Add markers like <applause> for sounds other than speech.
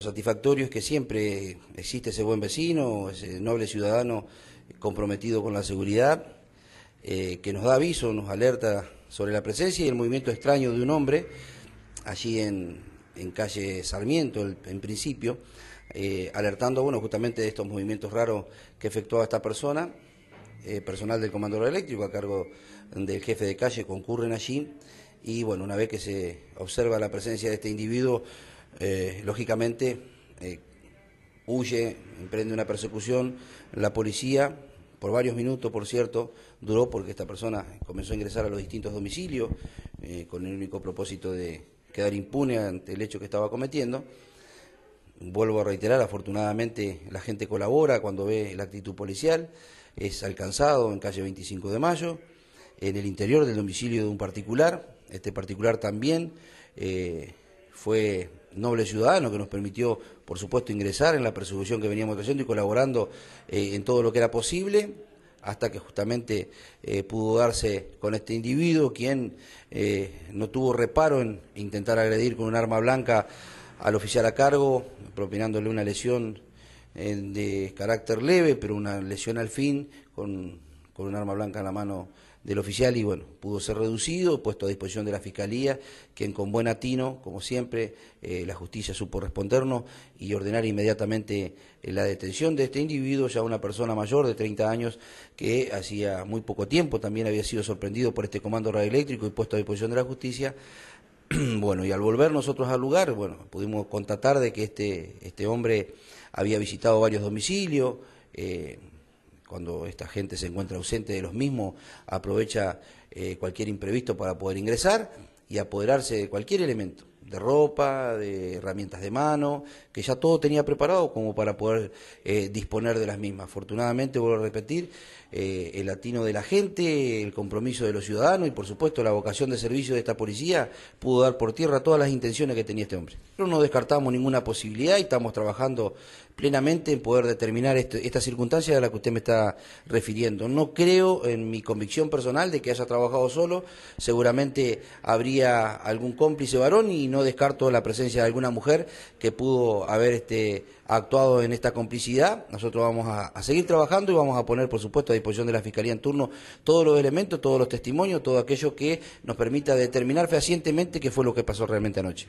Lo satisfactorio es que siempre existe ese buen vecino, ese noble ciudadano comprometido con la seguridad, eh, que nos da aviso, nos alerta sobre la presencia y el movimiento extraño de un hombre allí en, calle Sarmiento, en principio, eh, alertando bueno, justamente de estos movimientos raros que efectuaba esta persona. Eh, personal del comandador eléctrico a cargo del jefe de calle concurren allí y bueno, una vez que se observa la presencia de este individuo, eh, lógicamente, eh, huye, emprende una persecución. La policía, por varios minutos, por cierto, duró porque esta persona comenzó a ingresar a los distintos domicilios eh, con el único propósito de quedar impune ante el hecho que estaba cometiendo. Vuelvo a reiterar, afortunadamente la gente colabora cuando ve la actitud policial, es alcanzado en calle 25 de mayo, en el interior del domicilio de un particular, este particular también fue noble ciudadano que nos permitió, por supuesto, ingresar en la persecución que veníamos haciendo y colaborando eh, en todo lo que era posible, hasta que justamente eh, pudo darse con este individuo, quien eh, no tuvo reparo en intentar agredir con un arma blanca al oficial a cargo, propinándole una lesión de carácter leve, pero una lesión al fin, con con un arma blanca en la mano del oficial y bueno, pudo ser reducido, puesto a disposición de la Fiscalía, quien con buen atino, como siempre, eh, la justicia supo respondernos y ordenar inmediatamente eh, la detención de este individuo, ya una persona mayor de 30 años que hacía muy poco tiempo también había sido sorprendido por este comando radioeléctrico y puesto a disposición de la justicia. <clears throat> bueno, y al volver nosotros al lugar, bueno, pudimos constatar de que este, este hombre había visitado varios domicilios, eh, cuando esta gente se encuentra ausente de los mismos, aprovecha eh, cualquier imprevisto para poder ingresar y apoderarse de cualquier elemento de ropa, de herramientas de mano, que ya todo tenía preparado como para poder eh, disponer de las mismas. Afortunadamente, vuelvo a repetir, eh, el latino de la gente, el compromiso de los ciudadanos y por supuesto la vocación de servicio de esta policía pudo dar por tierra todas las intenciones que tenía este hombre. Pero no descartamos ninguna posibilidad y estamos trabajando plenamente en poder determinar este, esta circunstancia a la que usted me está refiriendo. No creo en mi convicción personal de que haya trabajado solo, seguramente habría algún cómplice varón y no no descarto la presencia de alguna mujer que pudo haber este, actuado en esta complicidad. Nosotros vamos a, a, seguir trabajando y vamos a poner, por supuesto, a disposición de la Fiscalía en turno todos los elementos, todos los testimonios, todo aquello que nos permita determinar fehacientemente qué fue lo que pasó realmente anoche.